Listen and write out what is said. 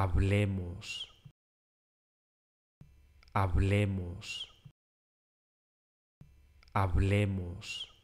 Hablemos. Hablemos. Hablemos.